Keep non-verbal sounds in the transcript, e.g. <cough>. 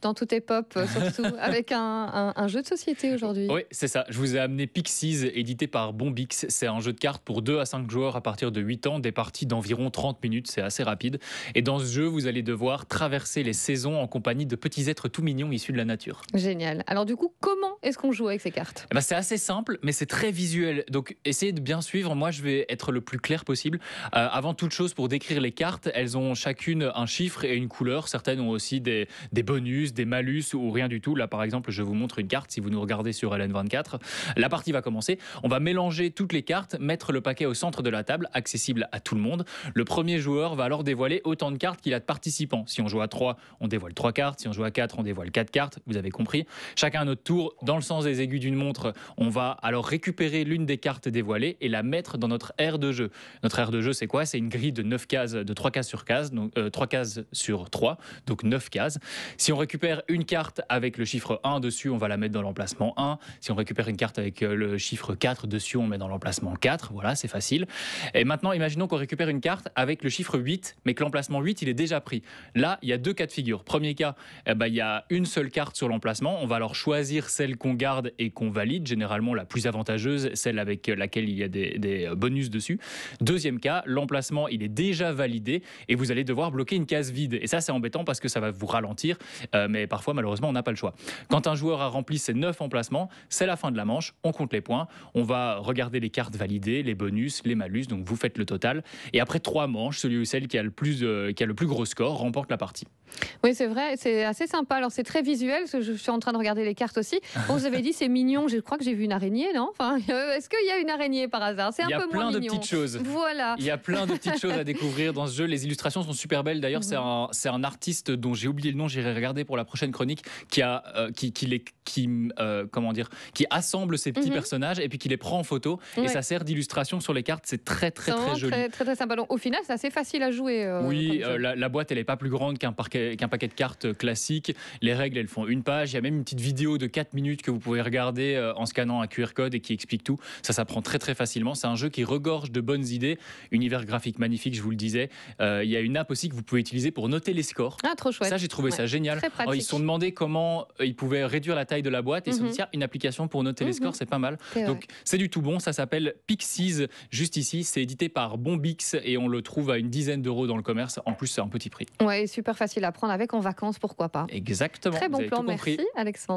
dans toute pop euh, surtout <laughs> avec un, jeu de société aujourd'hui. Oui, c'est ça. Je vous ai amené Pixies, édité par Bombix. C'est un jeu de cartes pour 2 à 5 joueurs à partir de 8 ans, des parties d'environ 30 minutes. C'est assez rapide. Et dans ce jeu, vous allez devoir traverser les saisons en compagnie de petits êtres tout mignons issus de la nature. Génial. Alors du coup, comment est-ce qu'on joue avec ces cartes eh ben, C'est assez simple, mais c'est très visuel. Donc essayez de bien suivre. Moi, je vais être le plus clair possible. Euh, avant toute chose, pour décrire les cartes, elles ont chacune un chiffre et une couleur. Certaines ont aussi des, des bonus, des malus ou rien du tout. Là, par exemple, je vous montre une carte si vous nous regardez sur LN24. La partie va commencer. On va mélanger toutes les cartes, mettre le paquet au centre de la table, accessible à tout le monde. Le premier joueur va alors dévoiler autant de cartes qu'il a de participants. Si on joue à 3, on dévoile 3 cartes. Si on joue à 4, on dévoile 4 cartes. Vous avez compris. Chacun à notre tour, dans le sens des aiguilles d'une montre, on va alors récupérer l'une des cartes dévoilées et la mettre dans notre aire de jeu. Notre aire de jeu, c'est quoi C'est une grille de 9 cases, de 3 cases sur cases donc 3 euh, cases sur 3, donc 9 cases. Si on récupère une carte avec le chiffre 1 dessus, on va la mettre dans l'emplacement 1. Si on récupère une carte avec euh, le chiffre 4 dessus, on met dans l'emplacement 4. Voilà, c'est facile. Et maintenant, imaginons qu'on récupère une carte avec le chiffre 8, mais que l'emplacement 8, il est déjà pris. Là, il y a deux cas de figure. Premier cas, eh ben, il y a une seule carte sur l'emplacement. On va alors choisir celle qu'on garde et qu'on valide, généralement la plus avantageuse, celle avec euh, laquelle il y a des, des euh, bonus dessus. Deuxième cas, l'emplacement, il est déjà validé et vous allez devoir bloquer une case vide. Et ça, c'est embêtant parce que ça va vous ralentir euh, mais parfois, malheureusement, on n'a pas le choix. Quand un joueur a rempli ses 9 emplacements, c'est la fin de la manche, on compte les points, on va regarder les cartes validées, les bonus, les malus, donc vous faites le total. Et après 3 manches, celui ou celle qui a le plus, euh, qui a le plus gros score remporte la partie. Oui, c'est vrai, c'est assez sympa. Alors, c'est très visuel, je suis en train de regarder les cartes aussi. <laughs> On vous avait dit, c'est mignon, je crois que j'ai vu une araignée, non enfin, <laughs> Est-ce qu'il y a une araignée par hasard C'est un peu Il y a plein de petites choses. Voilà. Il y a plein de petites choses à découvrir dans ce jeu. Les illustrations sont super belles. D'ailleurs, mhm. c'est un, artiste dont j'ai oublié le nom, j'irai Regardez pour la prochaine chronique qui a euh, qui, qui, les qui euh, comment dire qui assemble ces petits mhm. personnages et puis qui les prend en photo et ça sert d'illustration sur les cartes. C'est très très très, joli. Très, très, sympa. Donc, au final, c'est assez facile à jouer. Euh, oui, la, boîte elle est pas plus grande qu'un qu'un paquet de cartes classique. Les règles elles font une page. Il y a même une petite vidéo de 4 minutes que vous pouvez regarder en scannant un QR code et qui explique tout. Ça s'apprend très très facilement. C'est un jeu qui regorge de bonnes idées. Univers graphique magnifique, je vous le disais. Il y a une app aussi que vous pouvez utiliser pour noter les scores. Ah trop chouette. Ça j'ai trouvé ça génial ils se sont demandé comment euh, ils pouvaient réduire la taille de la boîte et ils se sont mhm. dit, une application pour noter les mhm. scores, c'est pas mal. Donc, c'est du tout bon. Ça s'appelle Pixies, juste ici. C'est édité par Bombix et on le trouve à une dizaine d'euros dans le commerce. En plus, c'est un petit prix. Ouais, super facile à prendre avec en vacances, pourquoi pas. Exactement. Très bon plan, merci Alexandre.